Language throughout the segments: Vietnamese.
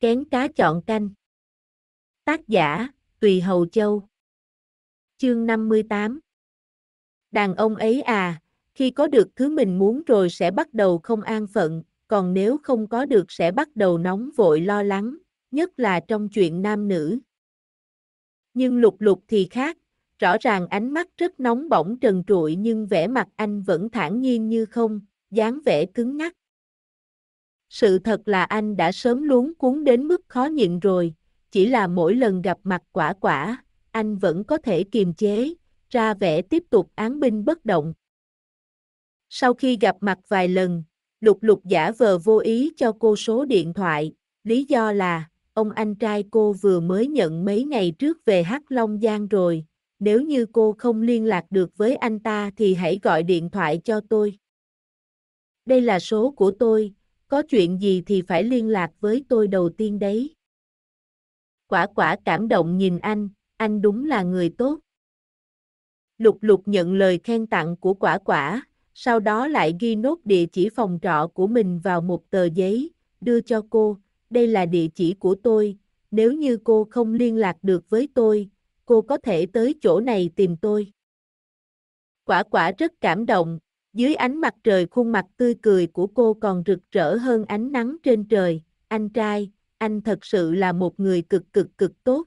Kén cá chọn canh. Tác giả, Tùy Hầu Châu. Chương 58 Đàn ông ấy à, khi có được thứ mình muốn rồi sẽ bắt đầu không an phận, còn nếu không có được sẽ bắt đầu nóng vội lo lắng, nhất là trong chuyện nam nữ. Nhưng lục lục thì khác, rõ ràng ánh mắt rất nóng bỏng trần trụi nhưng vẻ mặt anh vẫn thản nhiên như không, dáng vẻ cứng nhắc sự thật là anh đã sớm luống cuốn đến mức khó nhịn rồi, chỉ là mỗi lần gặp mặt quả quả, anh vẫn có thể kiềm chế, ra vẻ tiếp tục án binh bất động. Sau khi gặp mặt vài lần, lục lục giả vờ vô ý cho cô số điện thoại, lý do là, ông anh trai cô vừa mới nhận mấy ngày trước về Hắc Long Giang rồi, nếu như cô không liên lạc được với anh ta thì hãy gọi điện thoại cho tôi. Đây là số của tôi, có chuyện gì thì phải liên lạc với tôi đầu tiên đấy. Quả quả cảm động nhìn anh, anh đúng là người tốt. Lục lục nhận lời khen tặng của quả quả, sau đó lại ghi nốt địa chỉ phòng trọ của mình vào một tờ giấy, đưa cho cô, đây là địa chỉ của tôi, nếu như cô không liên lạc được với tôi, cô có thể tới chỗ này tìm tôi. Quả quả rất cảm động, dưới ánh mặt trời khuôn mặt tươi cười của cô còn rực rỡ hơn ánh nắng trên trời. Anh trai, anh thật sự là một người cực cực cực tốt.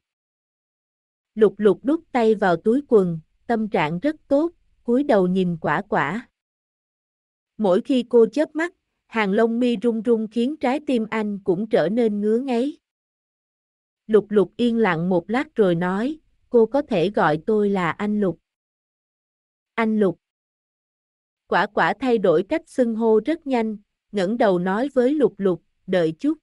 Lục lục đút tay vào túi quần, tâm trạng rất tốt, cúi đầu nhìn quả quả. Mỗi khi cô chớp mắt, hàng lông mi rung rung khiến trái tim anh cũng trở nên ngứa ngáy. Lục lục yên lặng một lát rồi nói, cô có thể gọi tôi là anh lục. Anh lục. Quả quả thay đổi cách xưng hô rất nhanh, ngẩng đầu nói với lục lục, đợi chút.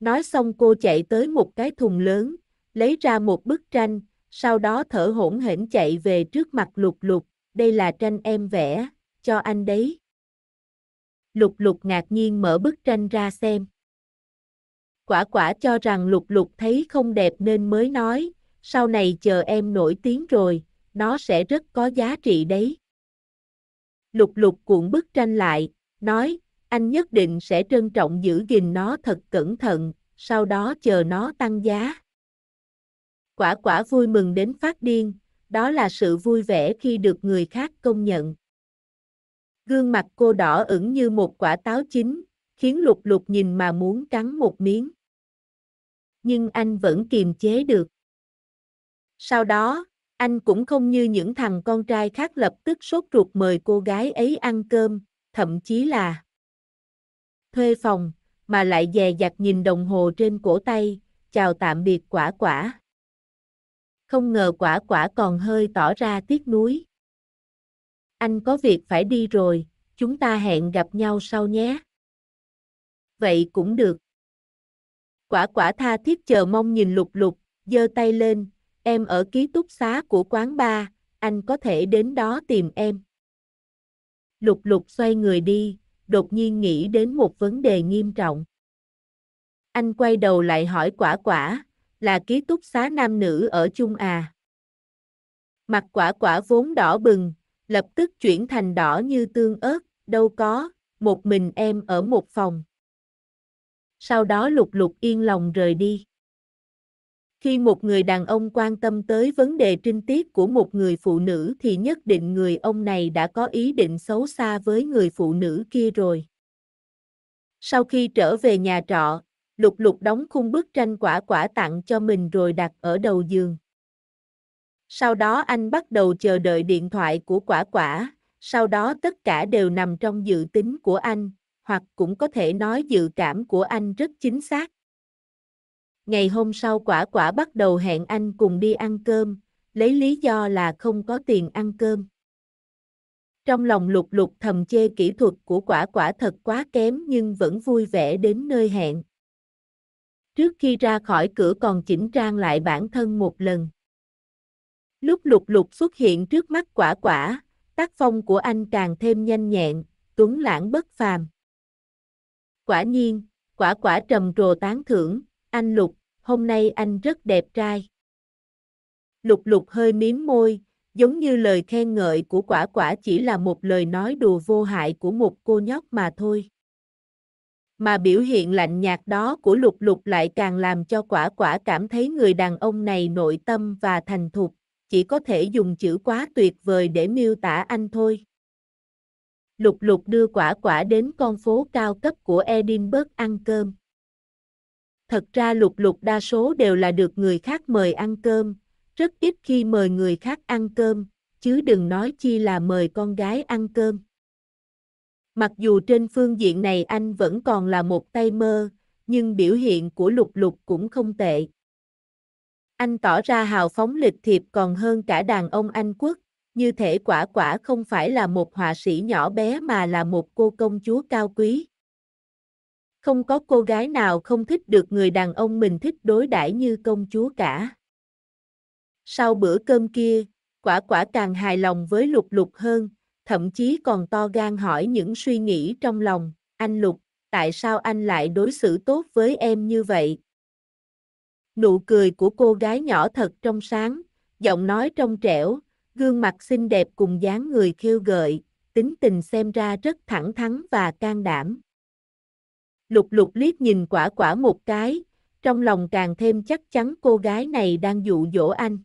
Nói xong cô chạy tới một cái thùng lớn, lấy ra một bức tranh, sau đó thở hổn hển chạy về trước mặt lục lục, đây là tranh em vẽ, cho anh đấy. Lục lục ngạc nhiên mở bức tranh ra xem. Quả quả cho rằng lục lục thấy không đẹp nên mới nói, sau này chờ em nổi tiếng rồi, nó sẽ rất có giá trị đấy lục lục cuộn bức tranh lại, nói, anh nhất định sẽ trân trọng giữ gìn nó thật cẩn thận, sau đó chờ nó tăng giá. Quả quả vui mừng đến phát điên, đó là sự vui vẻ khi được người khác công nhận. Gương mặt cô đỏ ửng như một quả táo chín, khiến lục lục nhìn mà muốn cắn một miếng. Nhưng anh vẫn kiềm chế được. Sau đó, anh cũng không như những thằng con trai khác lập tức sốt ruột mời cô gái ấy ăn cơm, thậm chí là thuê phòng, mà lại dè dặt nhìn đồng hồ trên cổ tay, chào tạm biệt quả quả. Không ngờ quả quả còn hơi tỏ ra tiếc nuối. Anh có việc phải đi rồi, chúng ta hẹn gặp nhau sau nhé. Vậy cũng được. Quả quả tha thiết chờ mong nhìn lục lục, giơ tay lên, Em ở ký túc xá của quán ba, anh có thể đến đó tìm em. Lục lục xoay người đi, đột nhiên nghĩ đến một vấn đề nghiêm trọng. Anh quay đầu lại hỏi quả quả, là ký túc xá nam nữ ở chung à? Mặt quả quả vốn đỏ bừng, lập tức chuyển thành đỏ như tương ớt, đâu có, một mình em ở một phòng. Sau đó lục lục yên lòng rời đi. Khi một người đàn ông quan tâm tới vấn đề trinh tiết của một người phụ nữ thì nhất định người ông này đã có ý định xấu xa với người phụ nữ kia rồi. Sau khi trở về nhà trọ, Lục Lục đóng khung bức tranh quả quả tặng cho mình rồi đặt ở đầu giường. Sau đó anh bắt đầu chờ đợi điện thoại của quả quả, sau đó tất cả đều nằm trong dự tính của anh, hoặc cũng có thể nói dự cảm của anh rất chính xác ngày hôm sau quả quả bắt đầu hẹn anh cùng đi ăn cơm, lấy lý do là không có tiền ăn cơm. Trong lòng lục lục thầm chê kỹ thuật của quả quả thật quá kém nhưng vẫn vui vẻ đến nơi hẹn. Trước khi ra khỏi cửa còn chỉnh trang lại bản thân một lần. Lúc lục lục xuất hiện trước mắt quả quả, tác phong của anh càng thêm nhanh nhẹn, tuấn lãng bất phàm. Quả nhiên, quả quả trầm trồ tán thưởng, anh lục, hôm nay anh rất đẹp trai. Lục lục hơi miếm môi, giống như lời khen ngợi của quả quả chỉ là một lời nói đùa vô hại của một cô nhóc mà thôi. Mà biểu hiện lạnh nhạt đó của lục lục lại càng làm cho quả quả cảm thấy người đàn ông này nội tâm và thành thục, chỉ có thể dùng chữ quá tuyệt vời để miêu tả anh thôi. Lục lục đưa quả quả đến con phố cao cấp của Edinburgh ăn cơm thật ra lục lục đa số đều là được người khác mời ăn cơm, rất ít khi mời người khác ăn cơm, chứ đừng nói chi là mời con gái ăn cơm. Mặc dù trên phương diện này anh vẫn còn là một tay mơ, nhưng biểu hiện của lục lục cũng không tệ. Anh tỏ ra hào phóng lịch thiệp còn hơn cả đàn ông Anh quốc, như thể quả quả không phải là một họa sĩ nhỏ bé mà là một cô công chúa cao quý. Không có cô gái nào không thích được người đàn ông mình thích đối đãi như công chúa cả. Sau bữa cơm kia, quả quả càng hài lòng với lục lục hơn, thậm chí còn to gan hỏi những suy nghĩ trong lòng, anh lục, tại sao anh lại đối xử tốt với em như vậy? Nụ cười của cô gái nhỏ thật trong sáng, giọng nói trong trẻo, gương mặt xinh đẹp cùng dáng người khiêu gợi, tính tình xem ra rất thẳng thắn và can đảm lục lục liếc nhìn quả quả một cái, trong lòng càng thêm chắc chắn cô gái này đang dụ dỗ anh.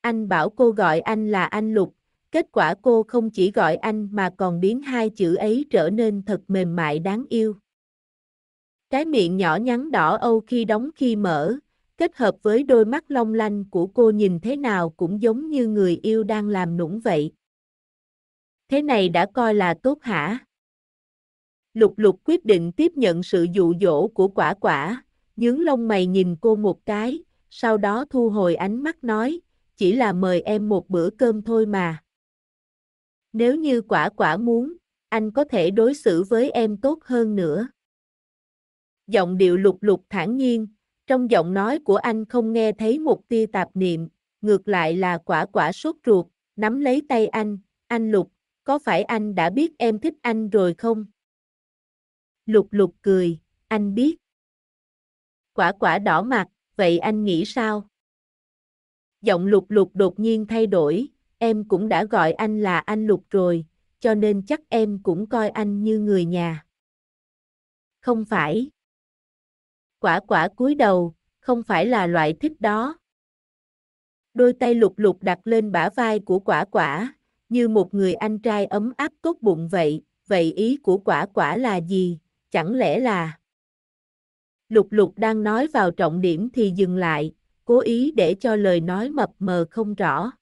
Anh bảo cô gọi anh là anh lục, kết quả cô không chỉ gọi anh mà còn biến hai chữ ấy trở nên thật mềm mại đáng yêu. Cái miệng nhỏ nhắn đỏ âu khi đóng khi mở, kết hợp với đôi mắt long lanh của cô nhìn thế nào cũng giống như người yêu đang làm nũng vậy. Thế này đã coi là tốt hả? Lục lục quyết định tiếp nhận sự dụ dỗ của quả quả, nhướng lông mày nhìn cô một cái, sau đó thu hồi ánh mắt nói, chỉ là mời em một bữa cơm thôi mà. Nếu như quả quả muốn, anh có thể đối xử với em tốt hơn nữa. Giọng điệu lục lục thản nhiên, trong giọng nói của anh không nghe thấy một tia tạp niệm, ngược lại là quả quả sốt ruột, nắm lấy tay anh, anh lục, có phải anh đã biết em thích anh rồi không? Lục lục cười, anh biết. Quả quả đỏ mặt, vậy anh nghĩ sao? Giọng lục lục đột nhiên thay đổi, em cũng đã gọi anh là anh lục rồi, cho nên chắc em cũng coi anh như người nhà. Không phải. Quả quả cúi đầu, không phải là loại thích đó. Đôi tay lục lục đặt lên bả vai của quả quả, như một người anh trai ấm áp cốt bụng vậy, vậy ý của quả quả là gì? chẳng lẽ là... Lục lục đang nói vào trọng điểm thì dừng lại, cố ý để cho lời nói mập mờ không rõ.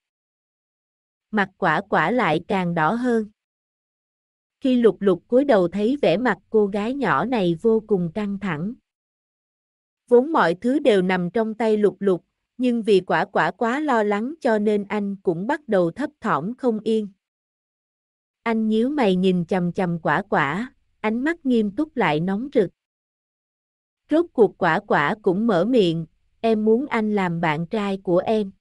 Mặt quả quả lại càng đỏ hơn. Khi lục lục cúi đầu thấy vẻ mặt cô gái nhỏ này vô cùng căng thẳng. Vốn mọi thứ đều nằm trong tay lục lục, nhưng vì quả quả quá lo lắng cho nên anh cũng bắt đầu thấp thỏm không yên. Anh nhíu mày nhìn chầm chầm quả quả, ánh mắt nghiêm túc lại nóng rực. Rốt cuộc quả quả cũng mở miệng, em muốn anh làm bạn trai của em.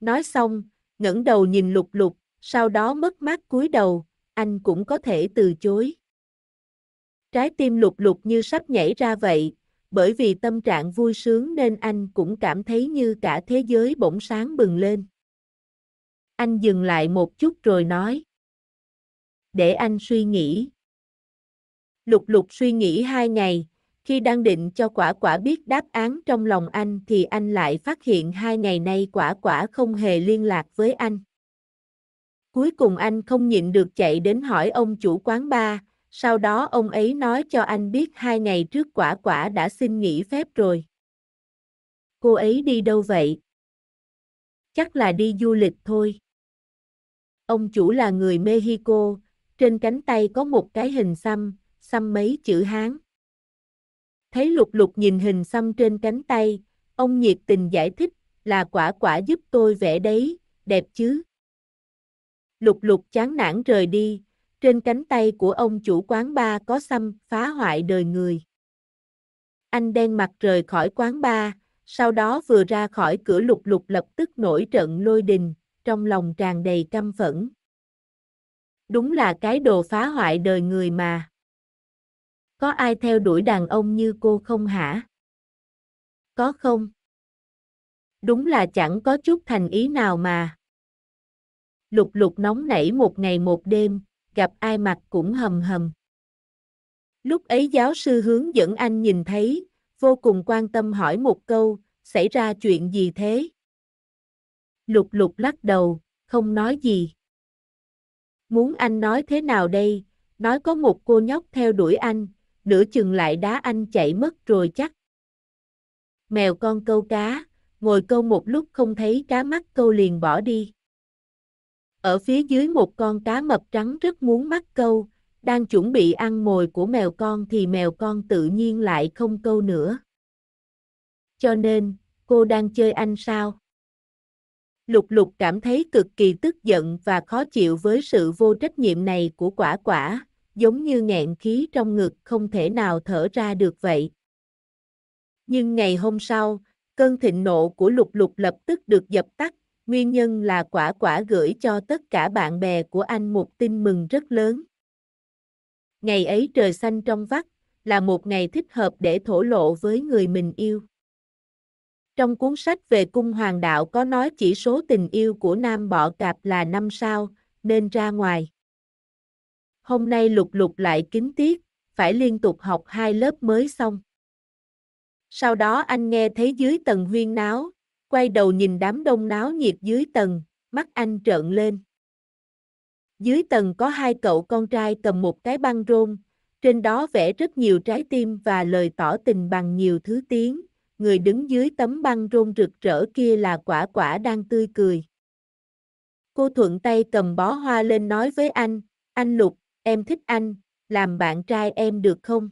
Nói xong, ngẩng đầu nhìn lục lục, sau đó mất mát cúi đầu, anh cũng có thể từ chối. Trái tim lục lục như sắp nhảy ra vậy, bởi vì tâm trạng vui sướng nên anh cũng cảm thấy như cả thế giới bỗng sáng bừng lên. Anh dừng lại một chút rồi nói. Để anh suy nghĩ. Lục lục suy nghĩ hai ngày, khi đang định cho quả quả biết đáp án trong lòng anh thì anh lại phát hiện hai ngày nay quả quả không hề liên lạc với anh. Cuối cùng anh không nhịn được chạy đến hỏi ông chủ quán ba, sau đó ông ấy nói cho anh biết hai ngày trước quả quả đã xin nghỉ phép rồi. Cô ấy đi đâu vậy? Chắc là đi du lịch thôi. Ông chủ là người Mexico, trên cánh tay có một cái hình xăm, xăm mấy chữ Hán. Thấy lục lục nhìn hình xăm trên cánh tay, ông nhiệt tình giải thích, là quả quả giúp tôi vẽ đấy, đẹp chứ. Lục lục chán nản rời đi, trên cánh tay của ông chủ quán ba có xăm phá hoại đời người. Anh đen mặt rời khỏi quán ba, sau đó vừa ra khỏi cửa lục lục lập tức nổi trận lôi đình, trong lòng tràn đầy căm phẫn. Đúng là cái đồ phá hoại đời người mà. Có ai theo đuổi đàn ông như cô không hả? Có không? Đúng là chẳng có chút thành ý nào mà. Lục lục nóng nảy một ngày một đêm, gặp ai mặt cũng hầm hầm. Lúc ấy giáo sư hướng dẫn anh nhìn thấy, vô cùng quan tâm hỏi một câu, xảy ra chuyện gì thế? Lục lục lắc đầu, không nói gì. Muốn anh nói thế nào đây? Nói có một cô nhóc theo đuổi anh, nửa chừng lại đá anh chạy mất rồi chắc. Mèo con câu cá, ngồi câu một lúc không thấy cá mắt câu liền bỏ đi. Ở phía dưới một con cá mập trắng rất muốn mắc câu, đang chuẩn bị ăn mồi của mèo con thì mèo con tự nhiên lại không câu nữa. Cho nên, cô đang chơi anh sao? Lục lục cảm thấy cực kỳ tức giận và khó chịu với sự vô trách nhiệm này của quả quả, giống như nghẹn khí trong ngực không thể nào thở ra được vậy. Nhưng ngày hôm sau, cơn thịnh nộ của lục lục lập tức được dập tắt, nguyên nhân là quả quả gửi cho tất cả bạn bè của anh một tin mừng rất lớn. Ngày ấy trời xanh trong vắt, là một ngày thích hợp để thổ lộ với người mình yêu. Trong cuốn sách về cung hoàng đạo có nói chỉ số tình yêu của nam bọ cạp là năm sao, nên ra ngoài hôm nay lục lục lại kín tiết, phải liên tục học hai lớp mới xong. Sau đó anh nghe thấy dưới tầng huyên náo, quay đầu nhìn đám đông náo nhiệt dưới tầng, mắt anh trợn lên. Dưới tầng có hai cậu con trai cầm một cái băng rôn, trên đó vẽ rất nhiều trái tim và lời tỏ tình bằng nhiều thứ tiếng, người đứng dưới tấm băng rôn rực rỡ kia là quả quả đang tươi cười. Cô thuận tay cầm bó hoa lên nói với anh, anh Lục, em thích anh, làm bạn trai em được không?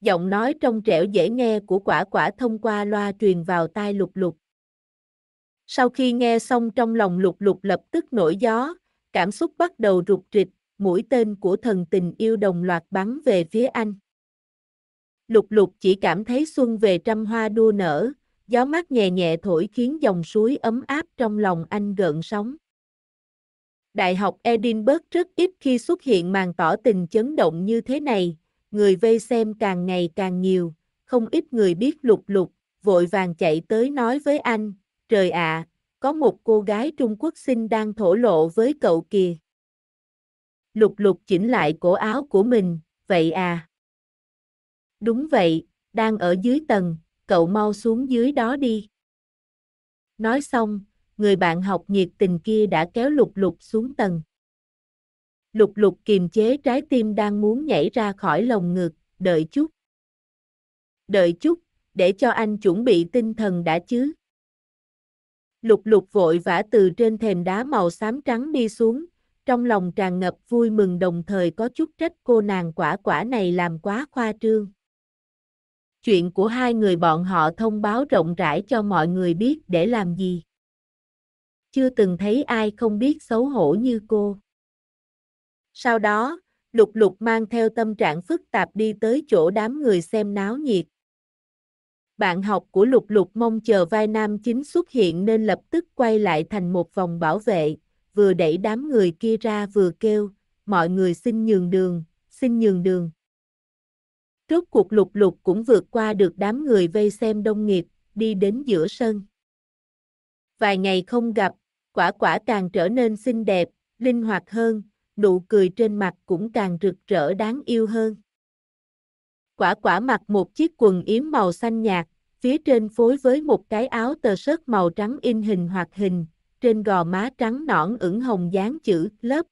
Giọng nói trong trẻo dễ nghe của quả quả thông qua loa truyền vào tai lục lục. Sau khi nghe xong trong lòng lục lục lập tức nổi gió, cảm xúc bắt đầu rụt rịch, mũi tên của thần tình yêu đồng loạt bắn về phía anh. Lục lục chỉ cảm thấy xuân về trăm hoa đua nở, gió mát nhẹ nhẹ thổi khiến dòng suối ấm áp trong lòng anh gợn sóng. Đại học Edinburgh rất ít khi xuất hiện màn tỏ tình chấn động như thế này, người vây xem càng ngày càng nhiều, không ít người biết lục lục, vội vàng chạy tới nói với anh, trời ạ, à, có một cô gái Trung Quốc xinh đang thổ lộ với cậu kìa. Lục lục chỉnh lại cổ áo của mình, vậy à? Đúng vậy, đang ở dưới tầng, cậu mau xuống dưới đó đi. Nói xong, người bạn học nhiệt tình kia đã kéo lục lục xuống tầng. Lục lục kiềm chế trái tim đang muốn nhảy ra khỏi lồng ngực, đợi chút. Đợi chút, để cho anh chuẩn bị tinh thần đã chứ. Lục lục vội vã từ trên thềm đá màu xám trắng đi xuống, trong lòng tràn ngập vui mừng đồng thời có chút trách cô nàng quả quả này làm quá khoa trương. Chuyện của hai người bọn họ thông báo rộng rãi cho mọi người biết để làm gì chưa từng thấy ai không biết xấu hổ như cô. Sau đó, lục lục mang theo tâm trạng phức tạp đi tới chỗ đám người xem náo nhiệt. Bạn học của lục lục mong chờ vai nam chính xuất hiện nên lập tức quay lại thành một vòng bảo vệ, vừa đẩy đám người kia ra vừa kêu, mọi người xin nhường đường, xin nhường đường. Rốt cuộc lục lục cũng vượt qua được đám người vây xem đông nghiệp, đi đến giữa sân. Vài ngày không gặp, quả quả càng trở nên xinh đẹp, linh hoạt hơn, nụ cười trên mặt cũng càng rực rỡ đáng yêu hơn. Quả quả mặc một chiếc quần yếm màu xanh nhạt, phía trên phối với một cái áo tờ sớt màu trắng in hình hoạt hình, trên gò má trắng nõn ửng hồng dáng chữ lớp.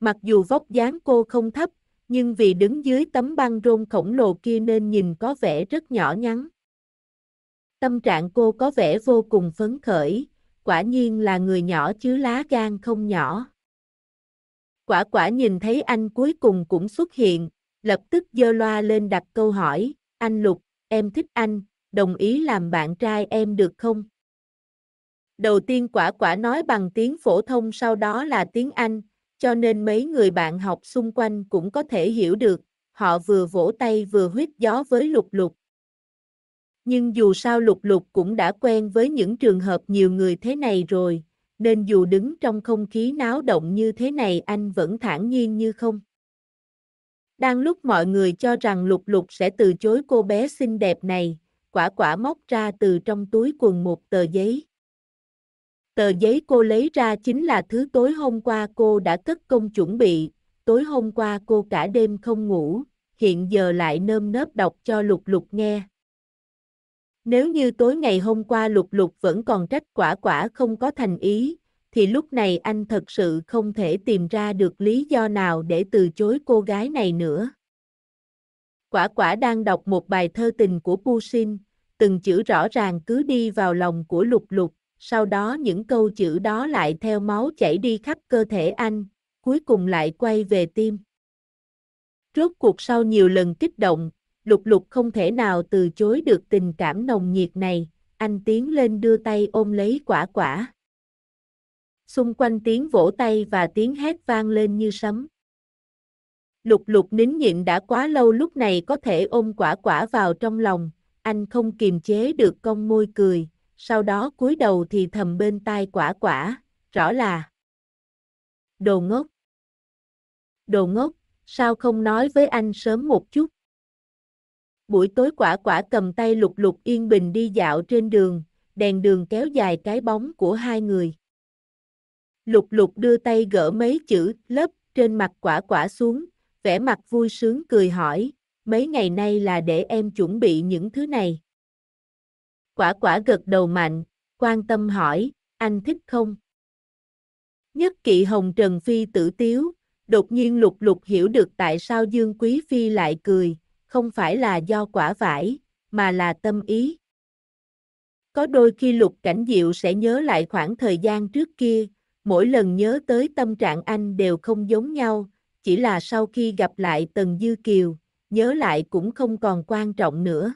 Mặc dù vóc dáng cô không thấp, nhưng vì đứng dưới tấm băng rôn khổng lồ kia nên nhìn có vẻ rất nhỏ nhắn. Tâm trạng cô có vẻ vô cùng phấn khởi, quả nhiên là người nhỏ chứ lá gan không nhỏ. Quả quả nhìn thấy anh cuối cùng cũng xuất hiện, lập tức dơ loa lên đặt câu hỏi, anh Lục, em thích anh, đồng ý làm bạn trai em được không? Đầu tiên quả quả nói bằng tiếng phổ thông sau đó là tiếng Anh, cho nên mấy người bạn học xung quanh cũng có thể hiểu được, họ vừa vỗ tay vừa huyết gió với lục lục. Nhưng dù sao lục lục cũng đã quen với những trường hợp nhiều người thế này rồi, nên dù đứng trong không khí náo động như thế này anh vẫn thản nhiên như không. Đang lúc mọi người cho rằng lục lục sẽ từ chối cô bé xinh đẹp này, quả quả móc ra từ trong túi quần một tờ giấy. Tờ giấy cô lấy ra chính là thứ tối hôm qua cô đã cất công chuẩn bị, tối hôm qua cô cả đêm không ngủ, hiện giờ lại nơm nớp đọc cho lục lục nghe. Nếu như tối ngày hôm qua lục lục vẫn còn trách quả quả không có thành ý, thì lúc này anh thật sự không thể tìm ra được lý do nào để từ chối cô gái này nữa. Quả quả đang đọc một bài thơ tình của Pushkin, từng chữ rõ ràng cứ đi vào lòng của lục lục, sau đó những câu chữ đó lại theo máu chảy đi khắp cơ thể anh, cuối cùng lại quay về tim. Rốt cuộc sau nhiều lần kích động, lục lục không thể nào từ chối được tình cảm nồng nhiệt này, anh tiến lên đưa tay ôm lấy quả quả. Xung quanh tiếng vỗ tay và tiếng hét vang lên như sấm. Lục lục nín nhịn đã quá lâu lúc này có thể ôm quả quả vào trong lòng, anh không kiềm chế được cong môi cười, sau đó cúi đầu thì thầm bên tai quả quả, rõ là Đồ ngốc Đồ ngốc, sao không nói với anh sớm một chút? Buổi tối quả quả cầm tay lục lục yên bình đi dạo trên đường, đèn đường kéo dài cái bóng của hai người. Lục lục đưa tay gỡ mấy chữ lớp trên mặt quả quả xuống, vẻ mặt vui sướng cười hỏi, mấy ngày nay là để em chuẩn bị những thứ này. Quả quả gật đầu mạnh, quan tâm hỏi, anh thích không? Nhất kỵ hồng trần phi tử tiếu, đột nhiên lục lục hiểu được tại sao Dương Quý Phi lại cười, không phải là do quả vải, mà là tâm ý. Có đôi khi lục cảnh diệu sẽ nhớ lại khoảng thời gian trước kia, mỗi lần nhớ tới tâm trạng anh đều không giống nhau, chỉ là sau khi gặp lại Tần Dư Kiều, nhớ lại cũng không còn quan trọng nữa.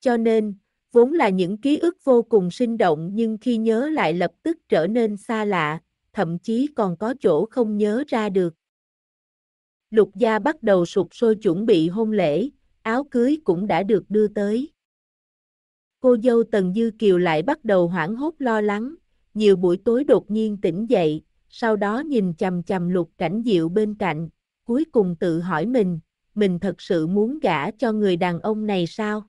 Cho nên, vốn là những ký ức vô cùng sinh động nhưng khi nhớ lại lập tức trở nên xa lạ, thậm chí còn có chỗ không nhớ ra được lục gia bắt đầu sụp sôi chuẩn bị hôn lễ, áo cưới cũng đã được đưa tới. Cô dâu Tần Dư Kiều lại bắt đầu hoảng hốt lo lắng, nhiều buổi tối đột nhiên tỉnh dậy, sau đó nhìn chằm chằm lục cảnh diệu bên cạnh, cuối cùng tự hỏi mình, mình thật sự muốn gả cho người đàn ông này sao?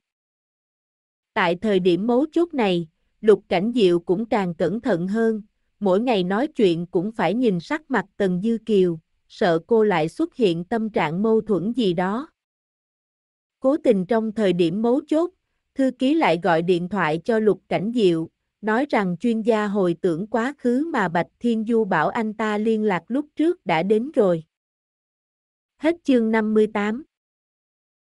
Tại thời điểm mấu chốt này, lục cảnh diệu cũng càng cẩn thận hơn, mỗi ngày nói chuyện cũng phải nhìn sắc mặt Tần Dư Kiều, sợ cô lại xuất hiện tâm trạng mâu thuẫn gì đó. Cố tình trong thời điểm mấu chốt, thư ký lại gọi điện thoại cho Lục Cảnh Diệu, nói rằng chuyên gia hồi tưởng quá khứ mà Bạch Thiên Du bảo anh ta liên lạc lúc trước đã đến rồi. Hết chương 58